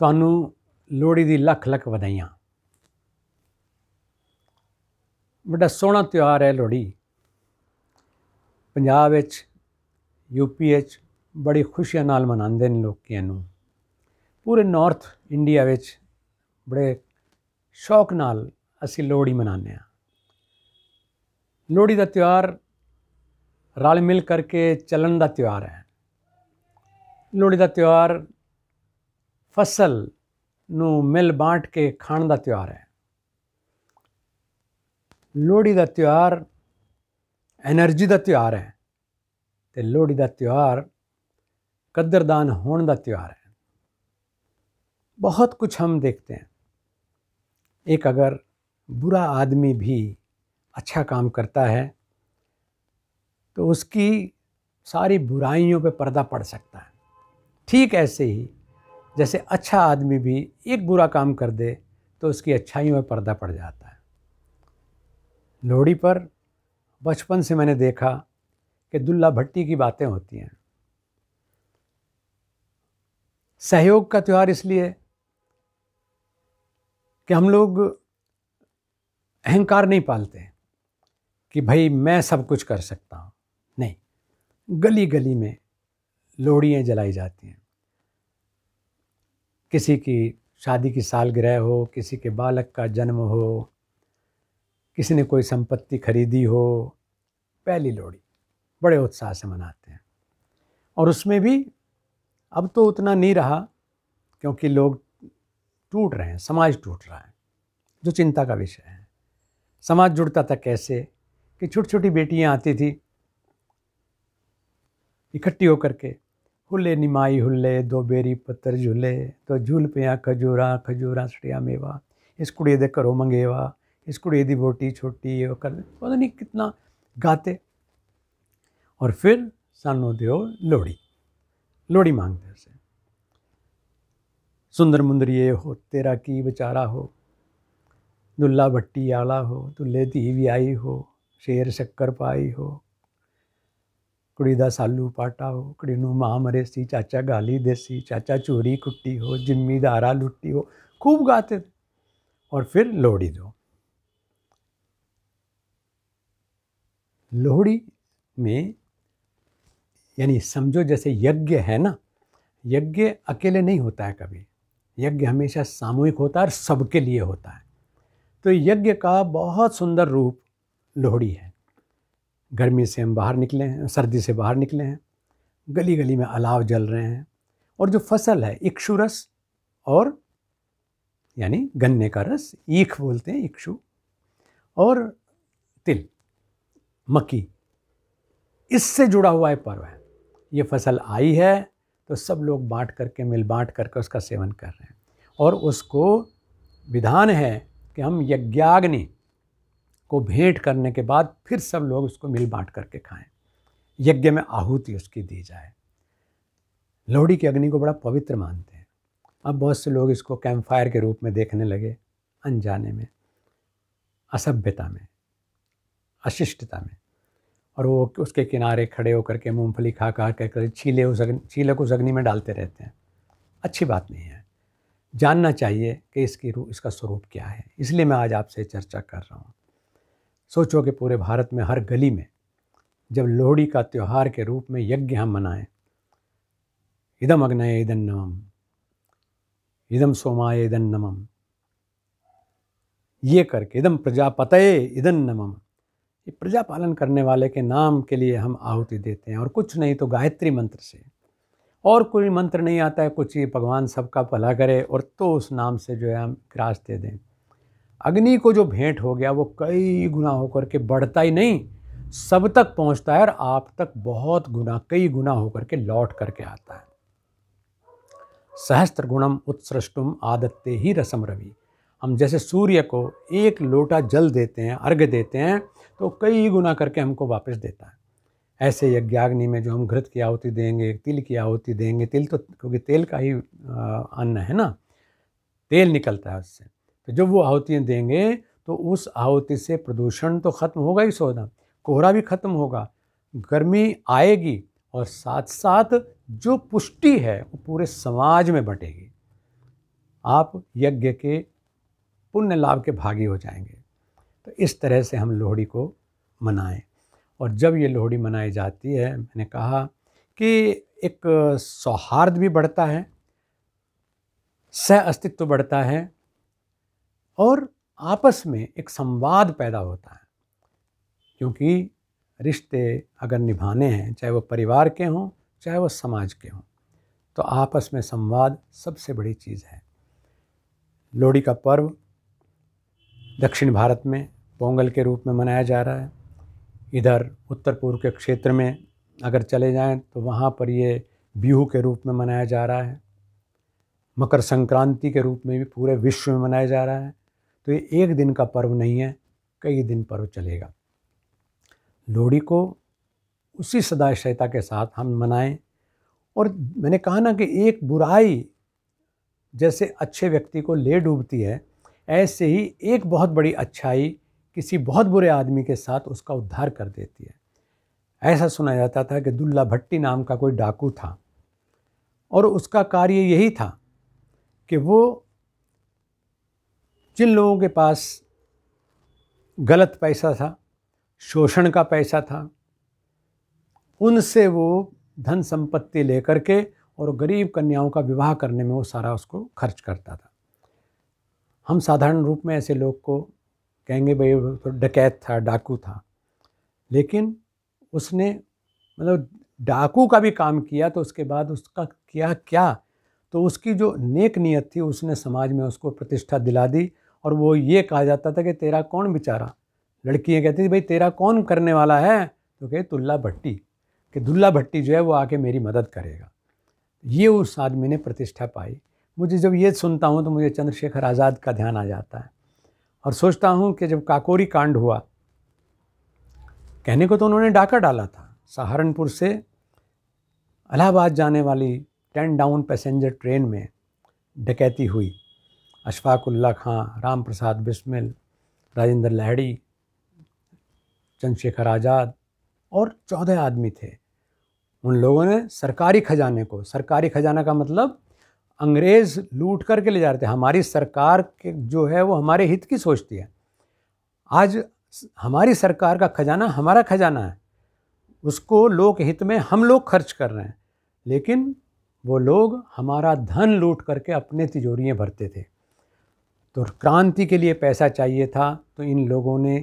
ਤੁਹਾਨੂੰ ਲੋਹੜੀ ਦੀ ਲੱਖ ਲੱਖ ਵਧਾਈਆਂ ਬੜਾ ਸੋਹਣਾ ਤਿਉਹਾਰ ਹੈ ਲੋਹੜੀ ਪੰਜਾਬ ਵਿੱਚ ਯੂਪੀ ਵਿੱਚ ਬੜੀ ਖੁਸ਼ੀਆਂ ਨਾਲ ਮਨਾਉਂਦੇ ਨੇ ਲੋਕ ਇਹਨੂੰ ਪੂਰੇ ਨਾਰਥ ਇੰਡੀਆ ਵਿੱਚ ਬੜੇ ਸ਼ੌਕ ਨਾਲ ਅਸੀਂ ਲੋਹੜੀ ਮਨਾਉਂਦੇ ਆ ਲੋਹੜੀ ਦਾ ਤਿਉਹਾਰ ਰਲ ਮਿਲ ਕਰਕੇ ਚੱਲਣ ਦਾ ਤਿਉਹਾਰ ਹੈ ਲੋਹੜੀ ਦਾ ਤਿਉਹਾਰ ਫਸਲ ਨੂੰ ਮਿਲ ਬਾਟ ਕੇ ਖਾਣ ਦਾ ਤਿਉਹਾਰ ਹੈ ਲੋਹੜੀ ਦਾ ਤਿਉਹਾਰ એનર્ਜੀ ਦਾ ਤਿਉਹਾਰ ਹੈ ਤੇ ਲੋਹੜੀ ਦਾ ਤਿਉਹਾਰ ਕਦਰਦਾਨ ਹੋਣ ਦਾ ਤਿਉਹਾਰ ਹੈ ਬਹੁਤ ਕੁਝ हम देखते हैं एक अगर ਬੁਰਾ आदमी भी अच्छा काम करता है तो उसकी सारी बुराइयों पे पर्दा पड़ सकता है ठीक ऐसे ही जैसे अच्छा आदमी भी एक बुरा काम कर दे तो उसकी अच्छाइयों में पर्दा पड़ जाता है लोहड़ी पर बचपन से मैंने देखा कि दुल्ला भट्टी की बातें होती हैं सहयोग का त्यौहार इसलिए कि हम लोग अहंकार नहीं पालते कि भाई मैं सब कुछ कर सकता हूँ नहीं गली गली में लोहड़ियाँ जलाई जाती हैं किसी की शादी की सालगिरह हो किसी के बालक का जन्म हो किसी ने कोई संपत्ति खरीदी हो पहली लोहड़ी बड़े उत्साह से मनाते हैं और उसमें भी अब तो उतना नहीं रहा क्योंकि लोग टूट रहे हैं समाज टूट रहा है जो चिंता का विषय है समाज जुड़ता था कैसे कि छोटी छोटी बेटियां आती थी इकट्ठी होकर के हुले निमाई हुले दो बेरी पत्र झूले तो झूल पिया खजूरा खजूरा सटिया मेवा इस कुड़ी दे करो मंगेवा इस कुड़ी दी बोटी छोटी ये कर पता नहीं कितना गाते और फिर सानू दो लोहड़ी लोहड़ी मांगते उसे सुंदर ये हो तेरा की बेचारा हो दुल्ला भट्टी आला हो दुल्ले धी भी आई हो शेर शक्कर पाई हो ਕੁੜੀ ਦਾ ਸਾਲੂ ਪਾਟਾ ਹੋ ਕੁੜੀ ਨੂੰ ਮਾਂ ਮਰੇ ਸੀ ਚਾਚਾ ਗਾਲੀ ਦੇਸੀ ਚਾਚਾ ਚੋਰੀ ਕੁੱਟੀ ਹੋ ਜ਼ਿੰਮੀਦਾਰਾ ਲੁੱਟੀ हो खूब गाते थे और फिर लोहड़ी दो लोहड़ी में यानी समझो जैसे यज्ञ है ना यज्ञ अकेले नहीं होता है कभी यज्ञ हमेशा सामूहिक होता है और सबके लिए होता है तो यज्ञ का बहुत सुंदर रूप लोहड़ी है गर्मी से हम बाहर निकले हैं सर्दी से बाहर निकले हैं गली गली में अलाव जल रहे हैं और जो फसल है इक्षु रस और यानी गन्ने का रस ईख बोलते हैं इक्षु और तिल मक्की इससे जुड़ा हुआ है पर्व है ये फसल आई है तो सब लोग बांट करके मिल बांट करके उसका सेवन कर रहे हैं और उसको विधान है कि हम यज्ञाग्नि को भेंट करने के बाद फिर सब लोग उसको मिल बांट करके खाएं यज्ञ में आहुति उसकी दी जाए लोहड़ी की अग्नि को बड़ा पवित्र मानते हैं अब बहुत से लोग इसको कैंप फायर के रूप में देखने लगे अनजाने में असभ्यता में अशिष्टता में और वो उसके किनारे खड़े होकर के मूँगफली खा खा कर छीले उस अग्नि छीले को उस अग्नि में डालते रहते हैं अच्छी बात नहीं है जानना चाहिए कि इसकी रू इसका स्वरूप क्या है इसलिए मैं आज आपसे चर्चा कर रहा हूँ सोचो कि पूरे भारत में हर गली में जब लोहड़ी का त्यौहार के रूप में यज्ञ हम मनाएं इदम अग्नय इदन नमम इदम सोमाय इदन नमम ये करके इदम प्रजापतये इदन नमम ये प्रजा पालन करने वाले के नाम के लिए हम आहुति देते हैं और कुछ नहीं तो गायत्री मंत्र से और कोई मंत्र नहीं आता है कुछ ही भगवान सबका भला करे और तो उस नाम से जो है हम ग्रास दे दें अग्नि को जो भेंट हो गया वो कई गुना होकर के बढ़ता ही नहीं सब तक पहुंचता है और आप तक बहुत गुना कई गुना होकर के लौट करके आता है सहस्त्र गुणम उत्सृष्टुम आदत्ते ही रसम रवि हम जैसे सूर्य को एक लोटा जल देते हैं अर्घ देते हैं तो कई गुना करके हमको वापस देता है ऐसे यज्ञाग्नि में जो हम घृत की आहुति देंगे तिल की आहुति देंगे तिल तो क्योंकि तेल का ही अन्न है ना तेल निकलता है उससे तो जब वो आहुतियाँ देंगे तो उस आहुति से प्रदूषण तो ख़त्म होगा ही सौदा कोहरा भी ख़त्म होगा गर्मी आएगी और साथ साथ जो पुष्टि है वो पूरे समाज में बटेगी आप यज्ञ के पुण्य लाभ के भागी हो जाएंगे तो इस तरह से हम लोहड़ी को मनाएं और जब ये लोहड़ी मनाई जाती है मैंने कहा कि एक सौहार्द भी बढ़ता है सह अस्तित्व बढ़ता है और आपस में एक संवाद पैदा होता है क्योंकि रिश्ते अगर निभाने हैं चाहे वो परिवार के हों चाहे वो समाज के हों तो आपस में संवाद सबसे बड़ी चीज़ है लोहड़ी का पर्व दक्षिण भारत में पोंगल के रूप में मनाया जा रहा है इधर उत्तर पूर्व के क्षेत्र में अगर चले जाएं तो वहाँ पर ये बिहू के रूप में मनाया जा रहा है मकर संक्रांति के रूप में भी पूरे विश्व में मनाया जा रहा है तो ये एक दिन का पर्व नहीं है कई दिन पर्व चलेगा लोहड़ी को उसी सदाशयता के साथ हम मनाएं और मैंने कहा ना कि एक बुराई जैसे अच्छे व्यक्ति को ले डूबती है ऐसे ही एक बहुत बड़ी अच्छाई किसी बहुत बुरे आदमी के साथ उसका उद्धार कर देती है ऐसा सुना जाता था कि दुल्ला भट्टी नाम का कोई डाकू था और उसका कार्य यही था कि वो जिन लोगों के पास गलत पैसा था शोषण का पैसा था उनसे वो धन संपत्ति लेकर के और गरीब कन्याओं का विवाह करने में वो सारा उसको खर्च करता था हम साधारण रूप में ऐसे लोग को कहेंगे भाई तो डकैत था डाकू था लेकिन उसने मतलब डाकू का भी काम किया तो उसके बाद उसका किया क्या तो उसकी जो नेक नियत थी उसने समाज में उसको प्रतिष्ठा दिला दी और वो ये कहा जाता था कि तेरा कौन बेचारा लड़कियाँ कहती थी भाई तेरा कौन करने वाला है तो कहे तुल्ला भट्टी कि दुल्ला भट्टी जो है वो आके मेरी मदद करेगा ये उस आदमी ने प्रतिष्ठा पाई मुझे जब ये सुनता हूँ तो मुझे चंद्रशेखर आज़ाद का ध्यान आ जाता है और सोचता हूँ कि जब काकोरी कांड हुआ कहने को तो उन्होंने डाका डाला था सहारनपुर से इलाहाबाद जाने वाली टेन डाउन पैसेंजर ट्रेन में डकैती हुई अशफाकुल्ला खां राम प्रसाद बिस्मिल राजेंद्र लहड़ी चंद्रशेखर आज़ाद और चौदह आदमी थे उन लोगों ने सरकारी खजाने को सरकारी खजाना का मतलब अंग्रेज़ लूट करके ले जा रहे थे हमारी सरकार के जो है वो हमारे हित की सोचती है आज हमारी सरकार का खजाना हमारा खजाना है उसको लोक हित में हम लोग खर्च कर रहे हैं लेकिन वो लोग हमारा धन लूट करके अपने तिजोरियाँ भरते थे तो क्रांति के लिए पैसा चाहिए था तो इन लोगों ने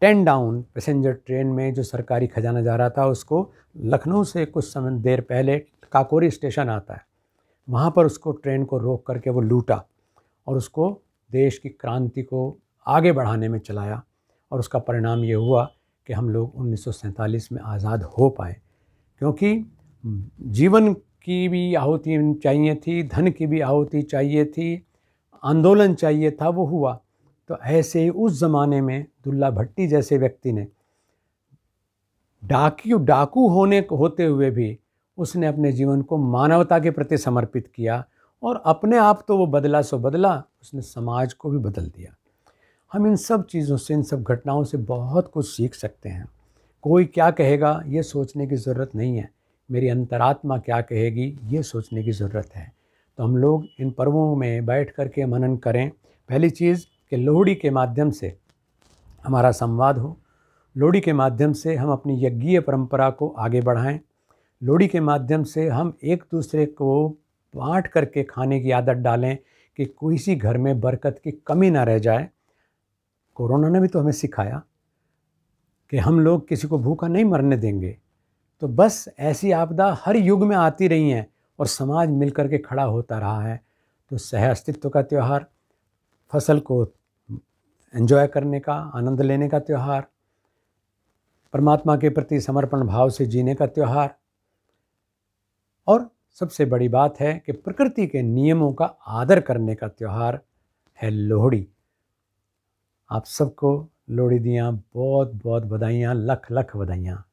टेन डाउन पैसेंजर ट्रेन में जो सरकारी खजाना जा रहा था उसको लखनऊ से कुछ समय देर पहले काकोरी स्टेशन आता है वहाँ पर उसको ट्रेन को रोक करके वो लूटा और उसको देश की क्रांति को आगे बढ़ाने में चलाया और उसका परिणाम ये हुआ कि हम लोग उन्नीस में आज़ाद हो पाए क्योंकि जीवन की भी आहुति चाहिए थी धन की भी आहुति चाहिए थी आंदोलन चाहिए था वो हुआ तो ऐसे ही उस ज़माने में दुल्ला भट्टी जैसे व्यक्ति ने डाकू डाकू होने होते हुए भी उसने अपने जीवन को मानवता के प्रति समर्पित किया और अपने आप तो वो बदला सो बदला उसने समाज को भी बदल दिया हम इन सब चीज़ों से इन सब घटनाओं से बहुत कुछ सीख सकते हैं कोई क्या कहेगा ये सोचने की ज़रूरत नहीं है मेरी अंतरात्मा क्या कहेगी ये सोचने की ज़रूरत है तो हम लोग इन पर्वों में बैठ कर के मनन करें पहली चीज़ कि लोहड़ी के माध्यम से हमारा संवाद हो लोहड़ी के माध्यम से हम अपनी यज्ञीय परंपरा को आगे बढ़ाएं लोहड़ी के माध्यम से हम एक दूसरे को बाँट करके खाने की आदत डालें कि किसी घर में बरकत की कमी ना रह जाए कोरोना ने भी तो हमें सिखाया कि हम लोग किसी को भूखा नहीं मरने देंगे तो बस ऐसी आपदा हर युग में आती रही हैं और समाज मिलकर के खड़ा होता रहा है तो सह अस्तित्व का त्यौहार फसल को एंजॉय करने का आनंद लेने का त्यौहार परमात्मा के प्रति समर्पण भाव से जीने का त्यौहार और सबसे बड़ी बात है कि प्रकृति के नियमों का आदर करने का त्यौहार है लोहड़ी आप सबको लोहड़ी दियाँ बहुत बहुत बधाइयाँ लख लख बधाइयाँ